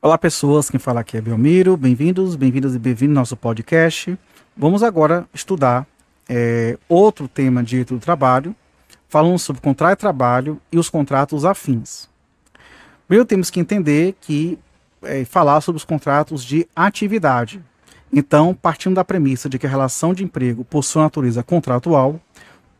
Olá pessoas, quem fala aqui é Belmiro, bem-vindos, bem-vindas e bem-vindos ao nosso podcast. Vamos agora estudar é, outro tema de direito do trabalho, falando sobre contrato de trabalho e os contratos afins. Primeiro temos que entender que é, falar sobre os contratos de atividade. Então, partindo da premissa de que a relação de emprego, por sua natureza contratual,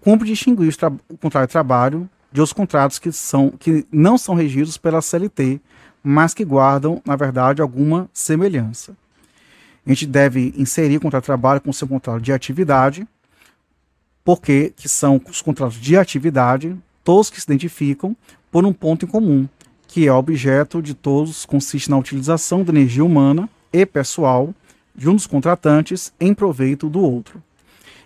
cumpre distinguir o, o contrato de trabalho de outros contratos que, são, que não são regidos pela CLT, mas que guardam, na verdade, alguma semelhança. A gente deve inserir o contrato de trabalho com o seu contrato de atividade, porque que são os contratos de atividade, todos que se identificam por um ponto em comum, que é objeto de todos, consiste na utilização da energia humana e pessoal de um dos contratantes em proveito do outro.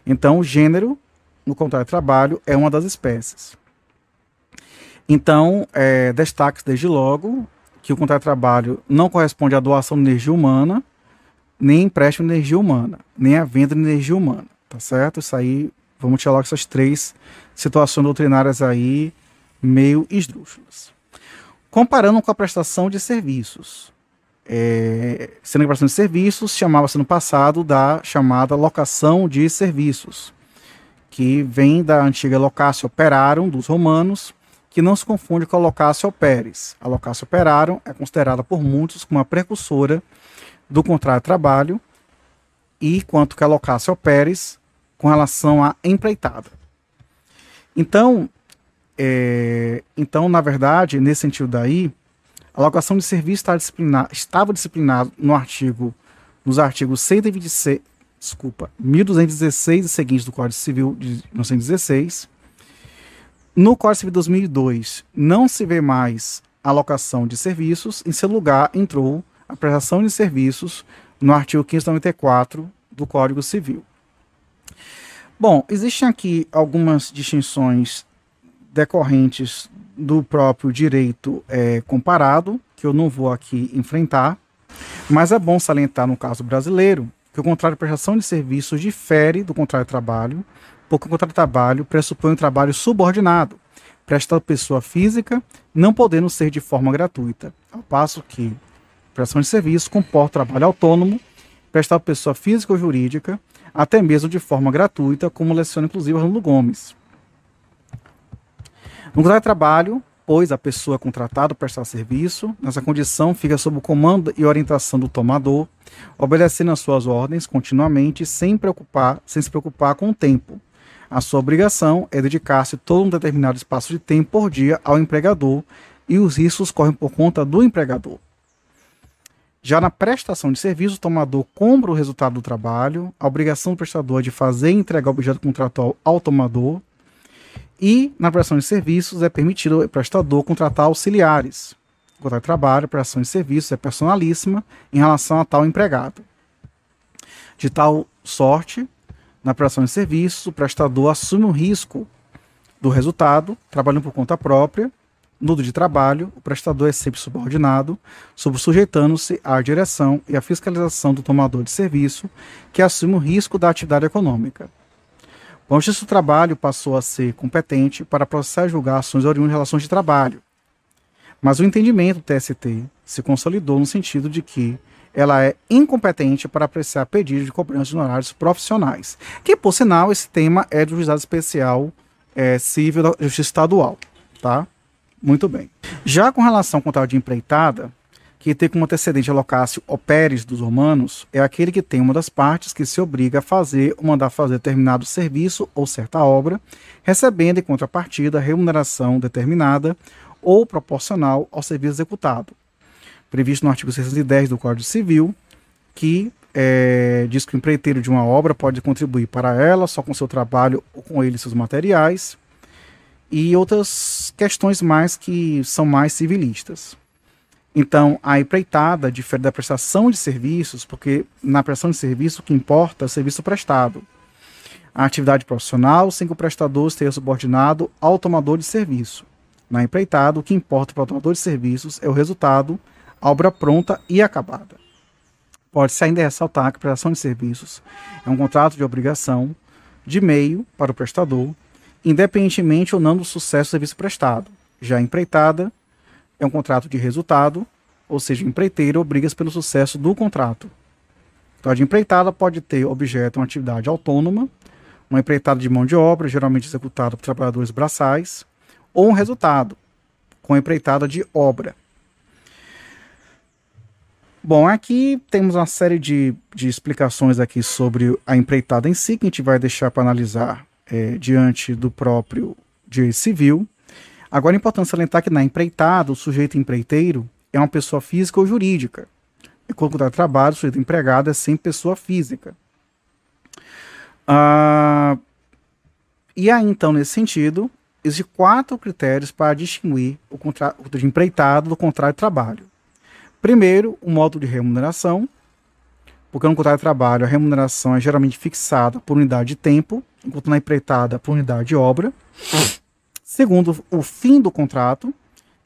Então, o gênero no contrato de trabalho é uma das espécies. Então, é, eh, destaque desde logo que o contrato de trabalho não corresponde à doação de energia humana, nem empréstimo de energia humana, nem à venda de energia humana, tá certo? Isso aí, vamos tirar logo essas três situações doutrinárias aí meio esdrúxulas. Comparando com a prestação de serviços. É, sendo que a prestação de serviços chamava-se no passado da chamada locação de serviços, que vem da antiga locação operarum dos romanos, que não se confunde com a Locácio Pérez. A Locácio Operarum é considerada por muitos como a precursora do contrato de trabalho, e quanto que a Locácio Pérez com relação à empreitada. Então, é, então, na verdade, nesse sentido daí, a locação de serviço está disciplina, estava disciplinado no artigo, nos artigos 126, desculpa, 1216 e seguintes do Código Civil de 1916, no Código Civil 2002, não se vê mais alocação de serviços, em seu lugar entrou a prestação de serviços no artigo 594 do Código Civil. Bom, existem aqui algumas distinções decorrentes do próprio direito é, comparado, que eu não vou aqui enfrentar, mas é bom salientar no caso brasileiro que o contrato de prestação de serviços difere do contrato de trabalho, porque o contrato de trabalho pressupõe um trabalho subordinado, prestado por pessoa física, não podendo ser de forma gratuita, ao passo que prestação de serviço comporta trabalho autônomo, prestado por pessoa física ou jurídica, até mesmo de forma gratuita, como leciona inclusive Arnaldo Gomes. No contrato de trabalho, pois a pessoa é contratada prestar serviço, nessa condição fica sob o comando e orientação do tomador, obedecendo às suas ordens continuamente, sem, preocupar, sem se preocupar com o tempo a sua obrigação é dedicar-se todo um determinado espaço de tempo por dia ao empregador e os riscos correm por conta do empregador. Já na prestação de serviço, o tomador compra o resultado do trabalho, a obrigação do prestador é de fazer e entregar o objeto contratual ao tomador, e na prestação de serviços é permitido ao prestador contratar auxiliares. O contrato de trabalho, a prestação de serviços é personalíssima em relação a tal empregado. De tal sorte na prestação de serviço, o prestador assume o risco do resultado, trabalhando por conta própria, nudo de trabalho, o prestador é sempre subordinado, sujeitando se à direção e à fiscalização do tomador de serviço, que assume o risco da atividade econômica. O Justiça do Trabalho passou a ser competente para processar e julgar ações oriundas de relações de trabalho, mas o entendimento do TST se consolidou no sentido de que ela é incompetente para apreciar pedidos de cobrança de honorários profissionais. Que, por sinal, esse tema é do Juizado Especial é, Civil da Justiça Estadual, tá? Muito bem. Já com relação ao contrato de empreitada, que tem como antecedente a locácio operes dos romanos, é aquele que tem uma das partes que se obriga a fazer ou mandar fazer determinado serviço ou certa obra, recebendo em contrapartida remuneração determinada ou proporcional ao serviço executado, previsto no artigo 610 do Código Civil, que é, diz que o empreiteiro de uma obra pode contribuir para ela só com seu trabalho ou com ele seus materiais, e outras questões mais que são mais civilistas. Então, a empreitada difere da prestação de serviços, porque na prestação de serviço o que importa é o serviço prestado. A atividade profissional, sem que o prestador esteja subordinado ao tomador de serviço. Na empreitada, o que importa para o tomador de serviços é o resultado obra pronta e acabada. Pode-se ainda ressaltar que a prestação de serviços é um contrato de obrigação, de meio para o prestador, independentemente ou não do sucesso do serviço prestado. Já empreitada é um contrato de resultado, ou seja, o empreiteiro obriga-se pelo sucesso do contrato. Então, a de empreitada pode ter objeto uma atividade autônoma, uma empreitada de mão de obra, geralmente executada por trabalhadores braçais, ou um resultado, com empreitada de obra, Bom, aqui temos uma série de, de explicações aqui sobre a empreitada em si, que a gente vai deixar para analisar é, diante do próprio direito civil. Agora é importante salientar que na empreitada, o sujeito empreiteiro é uma pessoa física ou jurídica. E quando dá trabalho, o sujeito empregado é sem pessoa física. Ah, e aí, então, nesse sentido, existem quatro critérios para distinguir o contrato de empreitado do contrato de trabalho. Primeiro, o módulo de remuneração, porque no contrato de trabalho a remuneração é geralmente fixada por unidade de tempo, enquanto na é empreitada por unidade de obra. Segundo, o fim do contrato,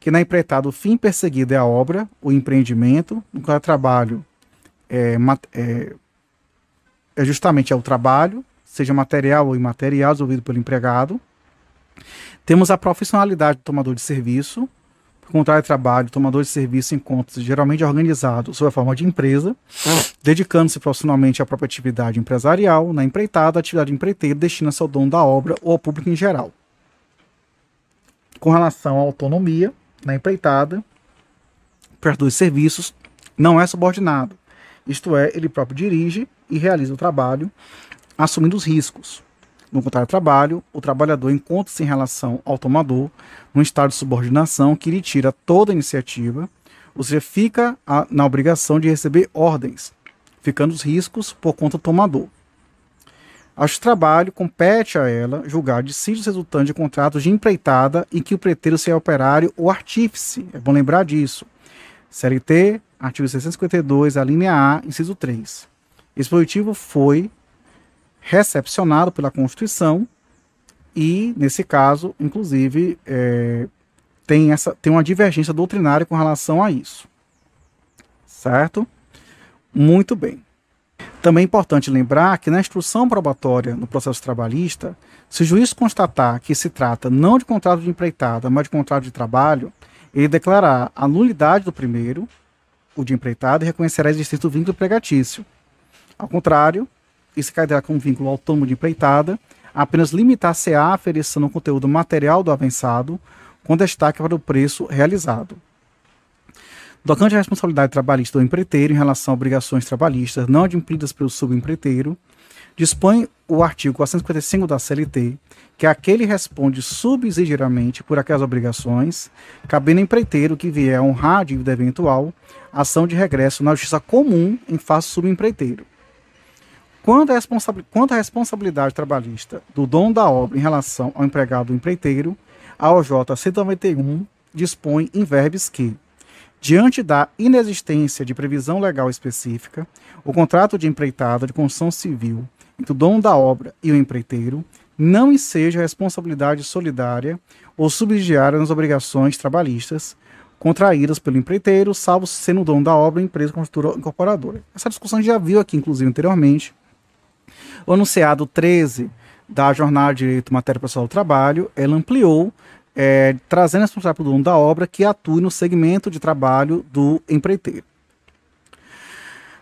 que na é empreitada o fim perseguido é a obra, o empreendimento, no contrato de trabalho é, é, é justamente é o trabalho, seja material ou imaterial, desenvolvido pelo empregado. Temos a profissionalidade do tomador de serviço, de trabalho, tomador de serviço encontros geralmente organizado sob a forma de empresa, dedicando-se profissionalmente à própria atividade empresarial, na né, empreitada, a atividade empreiteira destina-se ao dono da obra ou ao público em geral. Com relação à autonomia, na né, empreitada, prestador de serviços não é subordinado, isto é, ele próprio dirige e realiza o trabalho, assumindo os riscos. No contrário trabalho, o trabalhador encontra-se em relação ao tomador, num estado de subordinação que lhe tira toda a iniciativa, ou seja, fica a, na obrigação de receber ordens, ficando os riscos por conta do tomador. Acho trabalho compete a ela julgar dissídios resultantes de contratos de empreitada em que o preteiro seja operário ou artífice. É bom lembrar disso. CLT, artigo 652, a linha A, inciso 3. Esse positivo foi recepcionado pela Constituição e, nesse caso, inclusive, é, tem, essa, tem uma divergência doutrinária com relação a isso. Certo? Muito bem. Também é importante lembrar que na instrução probatória no processo trabalhista, se o juiz constatar que se trata não de contrato de empreitada, mas de contrato de trabalho, ele declarará a nulidade do primeiro, o de empreitada, e reconhecerá a existência do vínculo empregatício. Ao contrário, e se cadeirar com vínculo ao tomo de empreitada, apenas limitar-se a oferecer no conteúdo material do avançado, com destaque para o preço realizado. Tocante à responsabilidade trabalhista do empreiteiro em relação a obrigações trabalhistas não adimplidas pelo subempreiteiro, dispõe o artigo 455 da CLT que é aquele responde subsidiariamente por aquelas obrigações, cabendo ao empreiteiro que vier a honrar a dívida eventual, ação de regresso na justiça comum em face do subempreiteiro. Quanto à, responsab... Quanto responsabilidade trabalhista do dono da obra em relação ao empregado empreiteiro, a OJ 191 dispõe em verbes que, diante da inexistência de previsão legal específica, o contrato de empreitada de construção civil entre o dono da obra e o empreiteiro não enseja responsabilidade solidária ou subsidiária nas obrigações trabalhistas contraídas pelo empreiteiro, salvo sendo o dono da obra, empresa construtora incorporadora. Essa discussão a gente já viu aqui, inclusive, anteriormente, o anunciado 13 da Jornada de Direito Matéria pessoal do Trabalho, ela ampliou, é, trazendo a responsabilidade do dono da obra que atue no segmento de trabalho do empreiteiro.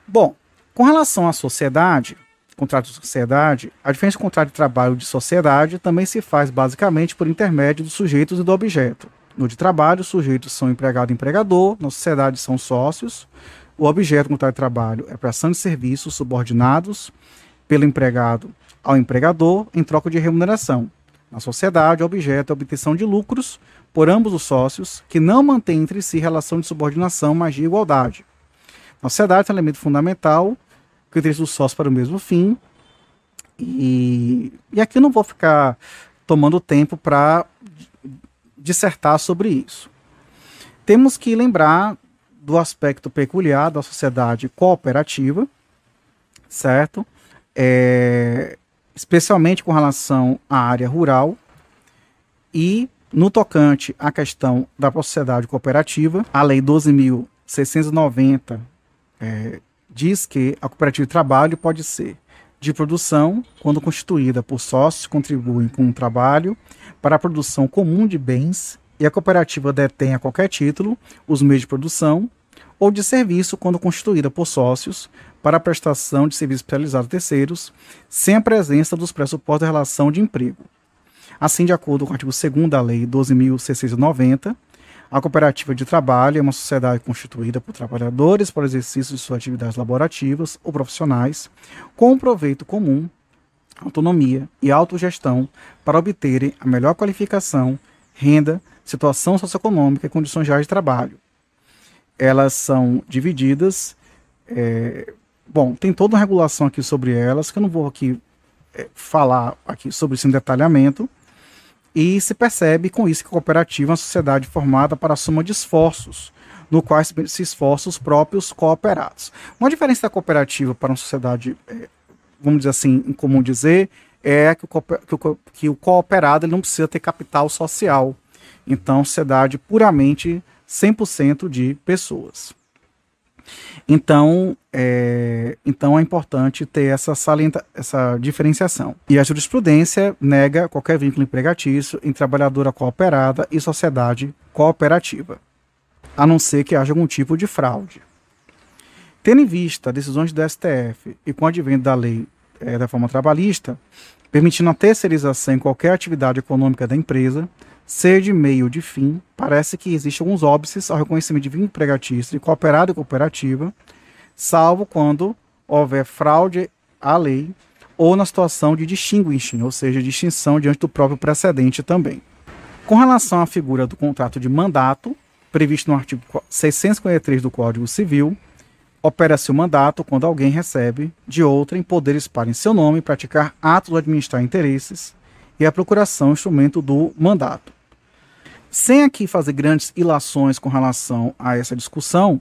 Bom, com relação à sociedade, contrato de sociedade, a diferença do contrato de trabalho de sociedade também se faz basicamente por intermédio dos sujeitos e do objeto. No de trabalho, os sujeitos são empregado e empregador, na sociedade são sócios, o objeto do contrato de trabalho é prestação de serviços subordinados pelo empregado ao empregador em troca de remuneração. Na sociedade, o é objeto é a obtenção de lucros por ambos os sócios, que não mantém entre si relação de subordinação, mas de igualdade. Na sociedade, é um elemento fundamental que interessa os sócios para o mesmo fim. E, e aqui eu não vou ficar tomando tempo para dissertar sobre isso. Temos que lembrar do aspecto peculiar da sociedade cooperativa, certo? é, especialmente com relação à área rural e no tocante à questão da sociedade cooperativa, a Lei 12.690 é, diz que a cooperativa de trabalho pode ser de produção, quando constituída por sócios que contribuem com o trabalho para a produção comum de bens e a cooperativa detém a qualquer título os meios de produção, ou de serviço, quando constituída por sócios para a prestação de serviços especializados a terceiros, sem a presença dos pressupostos da relação de emprego. Assim, de acordo com o artigo 2 da Lei 12.690, a cooperativa de trabalho é uma sociedade constituída por trabalhadores para o exercício de suas atividades laborativas ou profissionais, com um proveito comum, autonomia e autogestão para obterem a melhor qualificação, renda, situação socioeconômica e condições gerais de trabalho. Elas são divididas é, Bom, tem toda uma regulação aqui sobre elas, que eu não vou aqui é, falar aqui sobre isso em detalhamento. E se percebe com isso que a cooperativa é uma sociedade formada para a soma de esforços, no qual se esforçam os próprios cooperados. Uma diferença da cooperativa para uma sociedade, é, vamos dizer assim, em comum dizer, é que o, que o, que o cooperado não precisa ter capital social. Então, sociedade puramente 100% de pessoas. Então é, então é importante ter essa, salienta, essa diferenciação. E a jurisprudência nega qualquer vínculo empregatício em trabalhadora cooperada e sociedade cooperativa, a não ser que haja algum tipo de fraude. Tendo em vista decisões do STF e com o advento da lei é, da forma trabalhista, permitindo a terceirização em qualquer atividade econômica da empresa, ser de meio de fim, parece que existem alguns óbices ao reconhecimento de vínculo empregatista e cooperado e cooperativa, salvo quando houver fraude à lei ou na situação de distinguishing, ou seja, distinção diante do próprio precedente também. Com relação à figura do contrato de mandato, previsto no artigo 653 do Código Civil, opera-se o mandato quando alguém recebe de outrem poderes para, em seu nome, praticar atos ou administrar interesses, e a procuração instrumento do mandato. Sem aqui fazer grandes ilações com relação a essa discussão,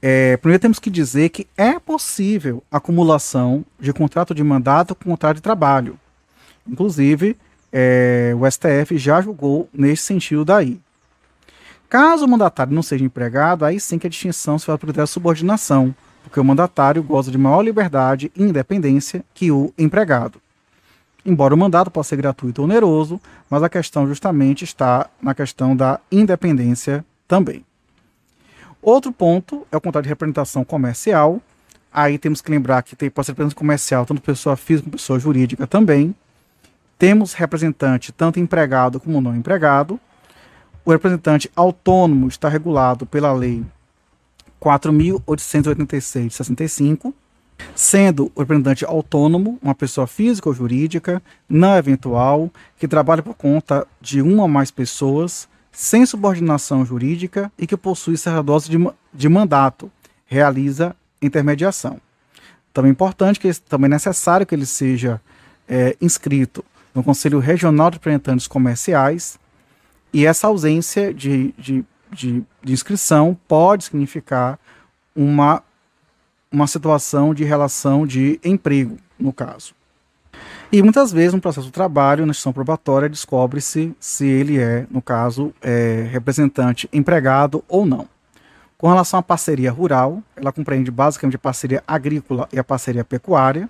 é, primeiro temos que dizer que é possível acumulação de contrato de mandato com contrato de trabalho. Inclusive, é, o STF já julgou nesse sentido daí. Caso o mandatário não seja empregado, aí sim que a distinção se faz por subordinação, porque o mandatário goza de maior liberdade e independência que o empregado. Embora o mandato possa ser gratuito ou oneroso, mas a questão justamente está na questão da independência também. Outro ponto é o contrato de representação comercial. Aí temos que lembrar que tem, pode ser representação comercial, tanto pessoa física como pessoa jurídica também. Temos representante, tanto empregado como não empregado. O representante autônomo está regulado pela Lei 4.886 de 65 sendo o representante autônomo, uma pessoa física ou jurídica, não eventual, que trabalha por conta de uma ou mais pessoas, sem subordinação jurídica e que possui sacerdócio de, de mandato, realiza intermediação. Também importante, que também necessário que ele seja é, inscrito no Conselho Regional de Representantes Comerciais, e essa ausência de, de, de, de inscrição pode significar uma uma situação de relação de emprego, no caso. E muitas vezes, no processo de trabalho, na instituição probatória, descobre-se se ele é, no caso, é, representante empregado ou não. Com relação à parceria rural, ela compreende basicamente a parceria agrícola e a parceria pecuária.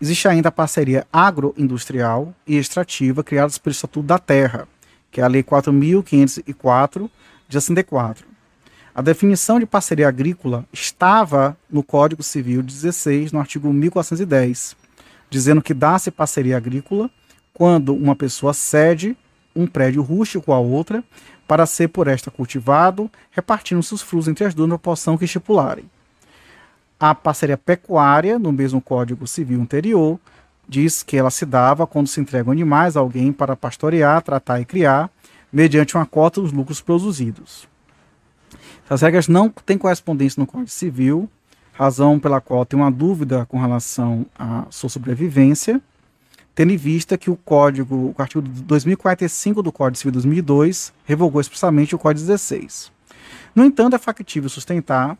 Existe ainda a parceria agroindustrial e extrativa, criadas pelo Estatuto da Terra, que é a Lei 4.504 de 64 a definição de parceria agrícola estava no Código Civil 16, no artigo 1410, dizendo que dá-se parceria agrícola quando uma pessoa cede um prédio rústico a outra para ser por esta cultivado, repartindo-se os frutos entre as duas na proporção que estipularem. A parceria pecuária, no mesmo Código Civil anterior, diz que ela se dava quando se entregam animais a alguém para pastorear, tratar e criar, mediante uma cota dos lucros produzidos. Essas regras não têm correspondência no Código Civil, razão pela qual tem uma dúvida com relação à sua sobrevivência, tendo em vista que o Código, o artigo 2045 do Código Civil 2002, revogou expressamente o Código 16. No entanto, é factível sustentar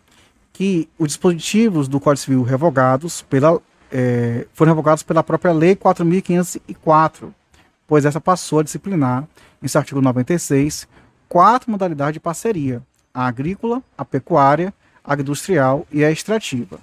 que os dispositivos do Código Civil revogados pela, é, foram revogados pela própria Lei 4.504, pois essa passou a disciplinar, em seu artigo 96, quatro modalidades de parceria, a agrícola, a pecuária, a industrial e a extrativa.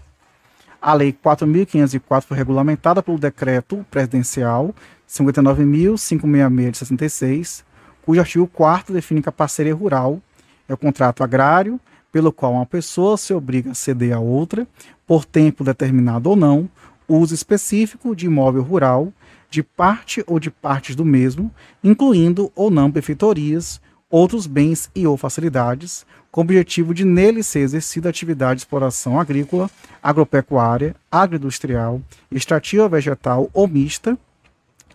A Lei 4.504 foi regulamentada pelo Decreto Presidencial 59.566 de 66, cujo artigo 4 define que a parceria rural é o contrato agrário pelo qual uma pessoa se obriga a ceder a outra, por tempo determinado ou não, uso específico de imóvel rural, de parte ou de partes do mesmo, incluindo ou não benfeitorias, outros bens e ou facilidades, com o objetivo de nele ser exercida a atividade de exploração agrícola, agropecuária, agroindustrial, extrativa vegetal ou mista,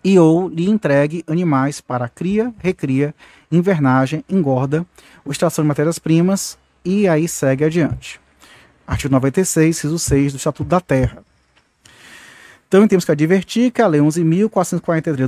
e ou lhe entregue animais para cria, recria, invernagem, engorda, ou extração de matérias-primas, e aí segue adiante. Artigo 96, ciso 6 do Estatuto da Terra. Então, temos que advertir que a Lei 11.443 de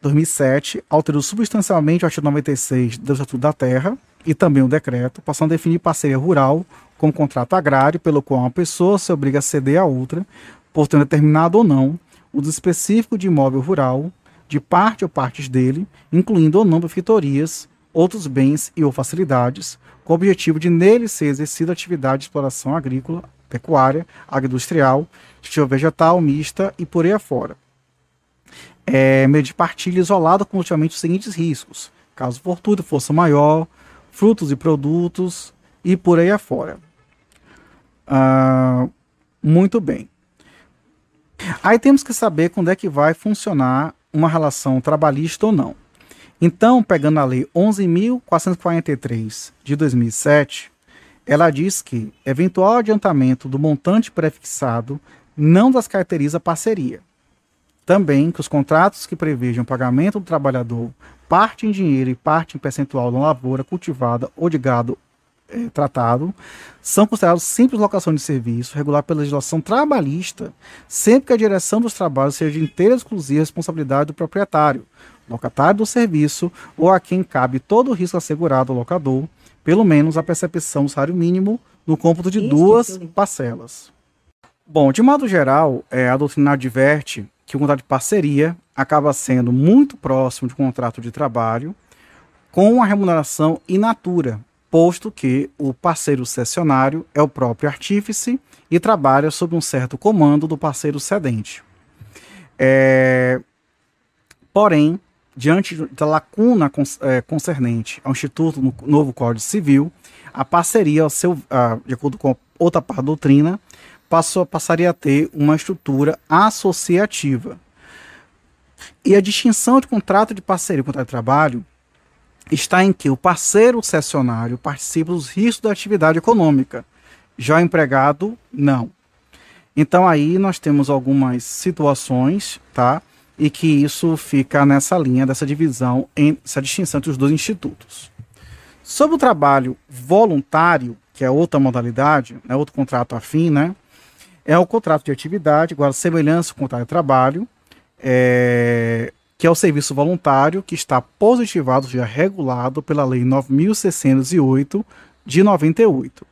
2007 alterou substancialmente o artigo 96 do Estatuto da Terra e também o decreto, passando a definir parceria rural como contrato agrário, pelo qual uma pessoa se obriga a ceder a outra, por ter determinado ou não o específico de imóvel rural, de parte ou partes dele, incluindo ou não benfeitorias, outros bens e ou facilidades, com o objetivo de nele ser exercida atividade de exploração agrícola pecuária, agroindustrial, vegetal, mista e por aí afora. É, meio de partilha isolado com ultimamente os seguintes riscos: caso fortuito, força maior, frutos e produtos e por aí afora. Ah, muito bem. Aí temos que saber quando é que vai funcionar uma relação trabalhista ou não. Então, pegando a Lei 11.443 de 2007, ela diz que eventual adiantamento do montante prefixado não descaracteriza caracteriza parceria. Também que os contratos que prevejam pagamento do trabalhador, parte em dinheiro e parte em percentual da lavoura cultivada ou de gado eh, tratado, são considerados simples locação de serviço, regulada pela legislação trabalhista, sempre que a direção dos trabalhos seja de inteira e exclusiva responsabilidade do proprietário, locatário do serviço ou a quem cabe todo o risco assegurado ao locador, pelo menos a percepção do salário mínimo no cômputo de Isso, duas parcelas. Bom, de modo geral, é, a doutrina adverte que o contrato de parceria acaba sendo muito próximo de um contrato de trabalho com a remuneração in natura, posto que o parceiro cessionário é o próprio artífice e trabalha sob um certo comando do parceiro cedente. É... Porém, diante da lacuna é, concernente ao Instituto no Novo Código Civil, a parceria, seu, de acordo com outra parte da doutrina, passou, passaria a ter uma estrutura associativa. E a distinção de contrato de parceria e contrato de trabalho está em que o parceiro cessionário participa dos riscos da atividade econômica, já o empregado, não. Então aí nós temos algumas situações, tá? e que isso fica nessa linha dessa divisão, em, essa distinção entre os dois institutos. Sobre o trabalho voluntário, que é outra modalidade, é né, outro contrato afim, né? É o contrato de atividade, guarda semelhança com o contrato de trabalho, é, que é o serviço voluntário que está positivado, já regulado pela Lei 9.608 de 98.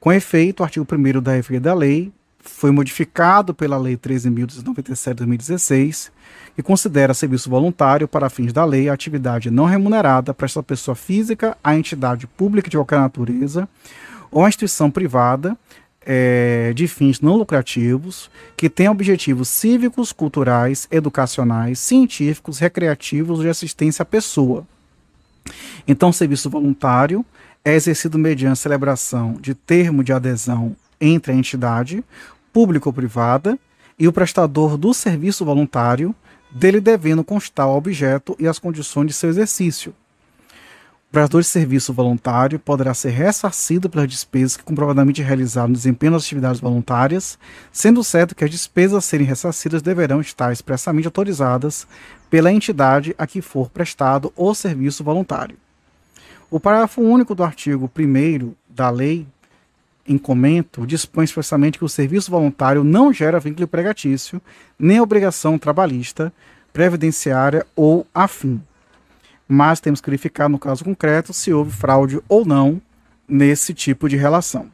Com efeito, o artigo 1 da referida lei foi modificado pela Lei de 2016 e considera serviço voluntário para fins da lei a atividade não remunerada para essa pessoa física a entidade pública de qualquer natureza ou a instituição privada é, de fins não lucrativos que tenha objetivos cívicos, culturais, educacionais, científicos, recreativos de assistência à pessoa. Então, serviço voluntário é exercido mediante celebração de termo de adesão entre a entidade pública ou privada e o prestador do serviço voluntário, dele devendo constar o objeto e as condições de seu exercício. O prestador de serviço voluntário poderá ser ressarcido pelas despesas que comprovadamente realizaram no desempenho das atividades voluntárias, sendo certo que as despesas a serem ressarcidas deverão estar expressamente autorizadas pela entidade a que for prestado o serviço voluntário. O parágrafo único do artigo 1 da Lei em comento dispõe expressamente que o serviço voluntário não gera vínculo pregatício, nem obrigação trabalhista, previdenciária ou afim. Mas temos que verificar, no caso concreto, se houve fraude ou não nesse tipo de relação.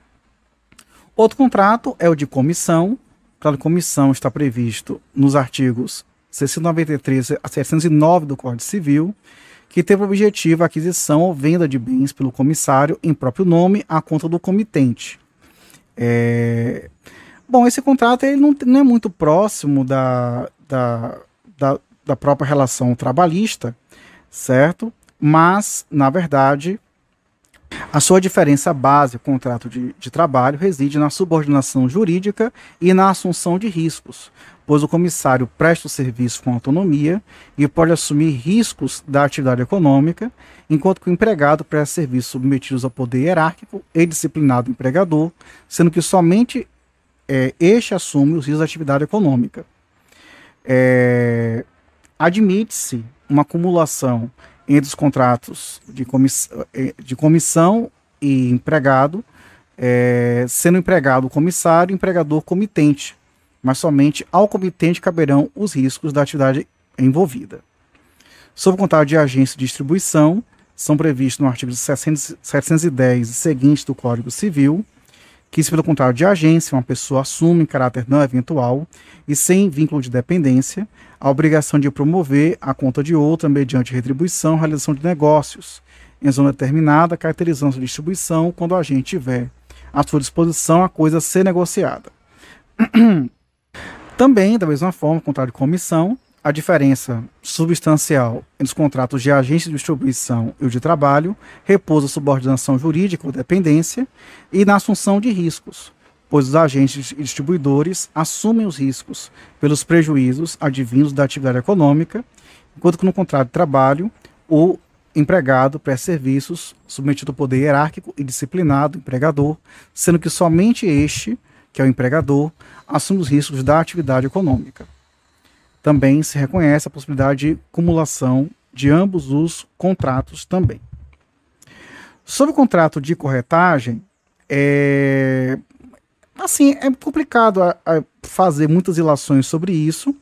Outro contrato é o de comissão. O contrato de comissão está previsto nos artigos 693 a 709 do Código Civil, que teve o objetivo a aquisição ou venda de bens pelo comissário em próprio nome à conta do comitente, é... Bom, esse contrato ele não, não é muito próximo da, da, da, da própria relação trabalhista, certo? Mas, na verdade, a sua diferença base, o contrato de, de, trabalho, reside na subordinação jurídica e na assunção de riscos, pois o comissário presta o serviço com autonomia e pode assumir riscos da atividade econômica, enquanto que o empregado presta serviços submetidos ao poder hierárquico e disciplinado do empregador, sendo que somente é, este assume os riscos da atividade econômica. É, Admite-se uma acumulação entre os contratos de, comiss é, de comissão e empregado, é, sendo empregado comissário e empregador comitente, mas somente ao comitente caberão os riscos da atividade envolvida. Sobre o contrato de agência de distribuição, são previstos no artigo 710 e seguinte do Código Civil, que se pelo contrato de agência uma pessoa assume em caráter não eventual e sem vínculo de dependência a obrigação de promover a conta de outra mediante retribuição, realização de negócios em zona determinada, caracterizando a distribuição quando o agente tiver à sua disposição a coisa a ser negociada. Também, da mesma forma, contrário de comissão, a diferença substancial entre os contratos de agência de distribuição e o de trabalho repousa a subordinação jurídica ou dependência e na assunção de riscos, pois os agentes e distribuidores assumem os riscos pelos prejuízos advindos da atividade econômica, enquanto que no contrato de trabalho o empregado presta serviços submetido ao poder hierárquico e disciplinado empregador, sendo que somente este que é o empregador, assume os riscos da atividade econômica. Também se reconhece a possibilidade de cumulação de ambos os contratos também. Sobre o contrato de corretagem, é, assim, é complicado a, a fazer muitas ilações sobre isso,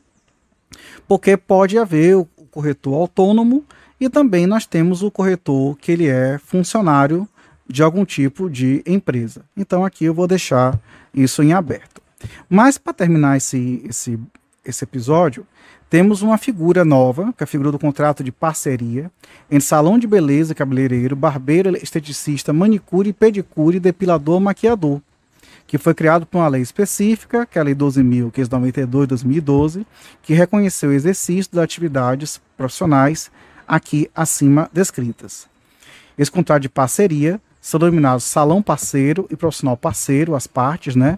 porque pode haver o, o corretor autônomo e também nós temos o corretor que ele é funcionário de algum tipo de empresa. Então aqui eu vou deixar isso em aberto. Mas para terminar esse, esse, esse episódio, temos uma figura nova, que é a figura do contrato de parceria entre salão de beleza, cabeleireiro, barbeiro, esteticista, manicure, pedicure, depilador, maquiador, que foi criado por uma lei específica, que é a Lei 12.592 2012, que reconheceu o exercício das atividades profissionais aqui acima descritas. Esse contrato de parceria são denominados salão parceiro e profissional parceiro, as partes, né?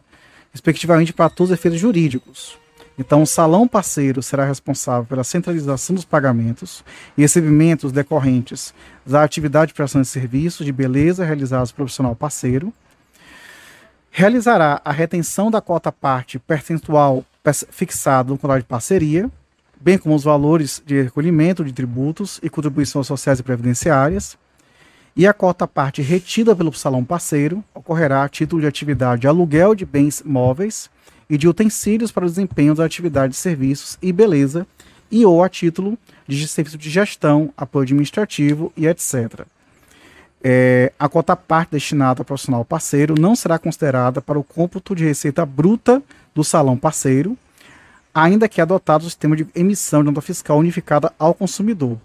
respectivamente para todos os efeitos jurídicos. Então, o salão parceiro será responsável pela centralização dos pagamentos e recebimentos decorrentes da atividade de prestação de serviços de beleza realizados pelo profissional parceiro. Realizará a retenção da cota parte percentual fixada no contrato de parceria, bem como os valores de recolhimento de tributos e contribuições sociais e previdenciárias e a cota parte retida pelo salão parceiro ocorrerá a título de atividade de aluguel de bens móveis e de utensílios para o desempenho da atividade de serviços e beleza e ou a título de serviço de gestão, apoio administrativo e etc. É, a cota parte destinada ao profissional parceiro não será considerada para o cômputo de receita bruta do salão parceiro, ainda que adotado o sistema de emissão de nota fiscal unificada ao consumidor,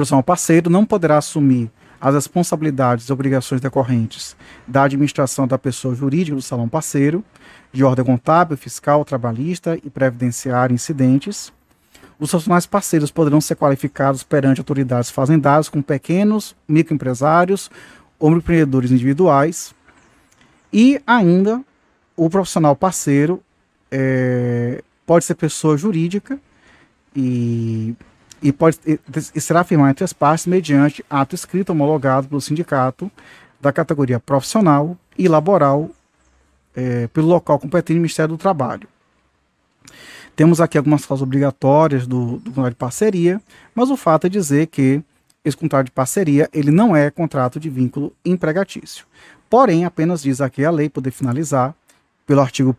profissional parceiro não poderá assumir as responsabilidades e obrigações decorrentes da administração da pessoa jurídica do salão parceiro, de ordem contábil, fiscal, trabalhista e previdenciária incidentes. Os profissionais parceiros poderão ser qualificados perante autoridades fazendárias com pequenos microempresários ou empreendedores individuais. E ainda, o profissional parceiro é, pode ser pessoa jurídica e e, pode, e, e será firmado entre as partes mediante ato escrito homologado pelo sindicato da categoria profissional e laboral é, pelo local competente do Ministério do Trabalho. Temos aqui algumas cláusulas obrigatórias do, do, contrato de parceria, mas o fato é dizer que esse contrato de parceria ele não é contrato de vínculo empregatício. Porém, apenas diz aqui a lei, poder finalizar, pelo artigo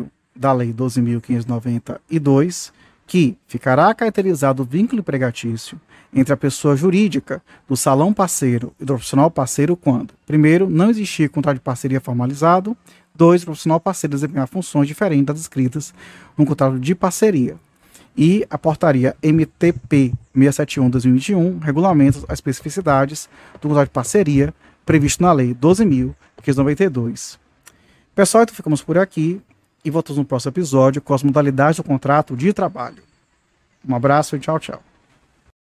1 da Lei 12.592, que ficará caracterizado o vínculo empregatício entre a pessoa jurídica do salão parceiro e do profissional parceiro quando, primeiro, não existir contrato de parceria formalizado, dois, o profissional parceiro desempenhar funções diferentes das escritas no contrato de parceria. E a portaria MTP 671-2021 regulamenta as especificidades do contrato de parceria previsto na Lei 12.592. Pessoal, então ficamos por aqui e voltamos no próximo episódio com as modalidades do contrato de trabalho. Um abraço e tchau, tchau.